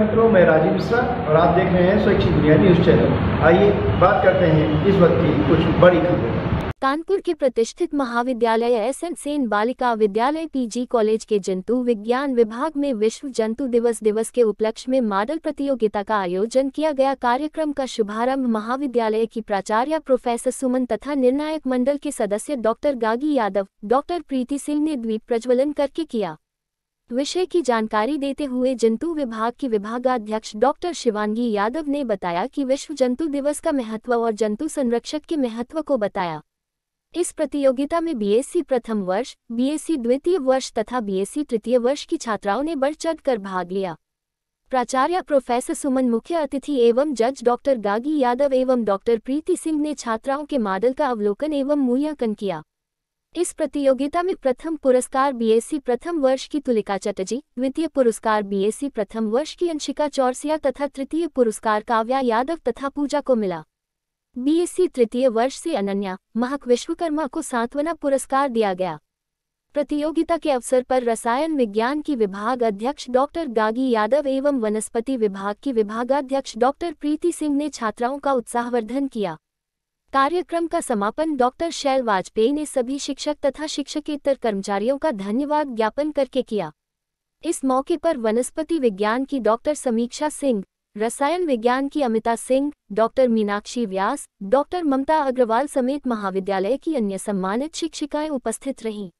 मित्रों मैं राजीव मिश्रा और आप देख रहे हैं स्वैच्छिक दुनिया न्यूज चैनल आइए बात करते हैं इस वक्त की कुछ बड़ी खबरें कानपुर के प्रतिष्ठित महाविद्यालय एस एन सेन बालिका विद्यालय पीजी कॉलेज के जंतु विज्ञान विभाग में विश्व जंतु दिवस दिवस के उपलक्ष्य में मॉडल प्रतियोगिता का आयोजन किया गया कार्यक्रम का शुभारंभ महाविद्यालय की प्राचार्य प्रोफेसर सुमन तथा निर्णायक मंडल के सदस्य डॉक्टर गागी यादव डॉक्टर प्रीति सिंह ने द्वीप प्रज्वलन करके किया विषय की जानकारी देते हुए जंतु विभाग की विभागाध्यक्ष डॉक्टर शिवांगी यादव ने बताया कि विश्व जंतु दिवस का महत्व और जंतु संरक्षक के महत्व को बताया इस प्रतियोगिता में बीएससी प्रथम वर्ष बीएससी द्वितीय वर्ष तथा बीएससी तृतीय वर्ष की छात्राओं ने बढ़ चढ़ कर भाग लिया प्राचार्य प्रोफेसर सुमन मुख्य अतिथि एवं जज डॉक्टर गागी यादव एवं डॉक्टर प्रीति सिंह ने छात्राओं के मॉडल का अवलोकन एवं मूल्यांकन किया इस प्रतियोगिता में प्रथम पुरस्कार बीएससी प्रथम वर्ष की तुलिका चटर्जी द्वितीय पुरस्कार बीएससी प्रथम वर्ष की अंशिका चौरसिया तथा तृतीय पुरस्कार काव्या यादव तथा पूजा को मिला बीएससी तृतीय वर्ष से अनन्या महक विश्वकर्मा को सांत्वना पुरस्कार दिया गया प्रतियोगिता के अवसर पर रसायन विज्ञान की विभाग अध्यक्ष डॉक्टर गागी यादव एवं वनस्पति विभाग की विभागाध्यक्ष डॉक्टर प्रीति सिंह ने छात्राओं का उत्साहवर्धन किया कार्यक्रम का समापन डॉक्टर शैल वाजपेयी ने सभी शिक्षक तथा शिक्षकेतर कर्मचारियों का धन्यवाद ज्ञापन करके किया इस मौके पर वनस्पति विज्ञान की डॉक्टर समीक्षा सिंह रसायन विज्ञान की अमिता सिंह डॉक्टर मीनाक्षी व्यास डॉक्टर ममता अग्रवाल समेत महाविद्यालय की अन्य सम्मानित शिक्षिकाएं उपस्थित रहीं